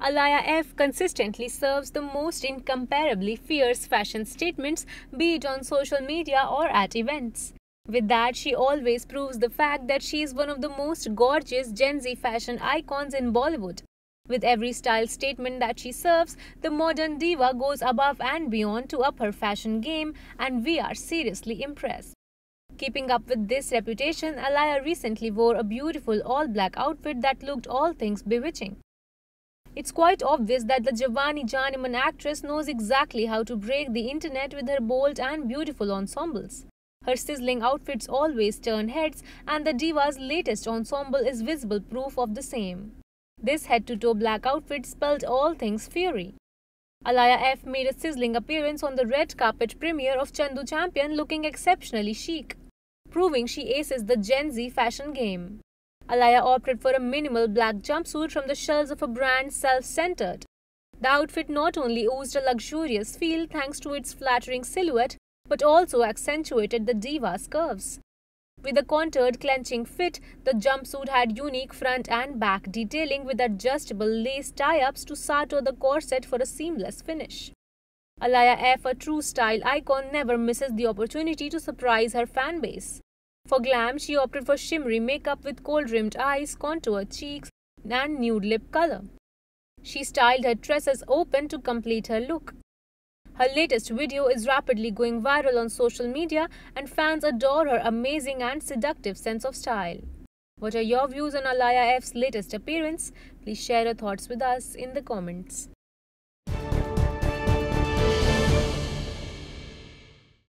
Alaya F consistently serves the most incomparably fierce fashion statements, be it on social media or at events. With that, she always proves the fact that she is one of the most gorgeous Gen Z fashion icons in Bollywood. With every style statement that she serves, the modern diva goes above and beyond to up her fashion game, and we are seriously impressed. Keeping up with this reputation, Alaya recently wore a beautiful all black outfit that looked all things bewitching. It's quite obvious that the Giovanni Janiman actress knows exactly how to break the internet with her bold and beautiful ensembles. Her sizzling outfits always turn heads, and the diva's latest ensemble is visible proof of the same. This head to toe black outfit spelled all things fury. Alaya F made a sizzling appearance on the red carpet premiere of Chandu Champion looking exceptionally chic, proving she aces the Gen Z fashion game. Alaya opted for a minimal black jumpsuit from the shelves of a brand self-centered. The outfit not only oozed a luxurious feel thanks to its flattering silhouette, but also accentuated the diva's curves. With a contoured clenching fit, the jumpsuit had unique front and back detailing with adjustable lace tie-ups to sartor the corset for a seamless finish. Alaya F, a true style icon, never misses the opportunity to surprise her fan base. For glam, she opted for shimmery makeup with gold rimmed eyes, contour cheeks, and nude lip color. She styled her tresses open to complete her look. Her latest video is rapidly going viral on social media and fans adore her amazing and seductive sense of style. What are your views on Alaya F's latest appearance? Please share your thoughts with us in the comments.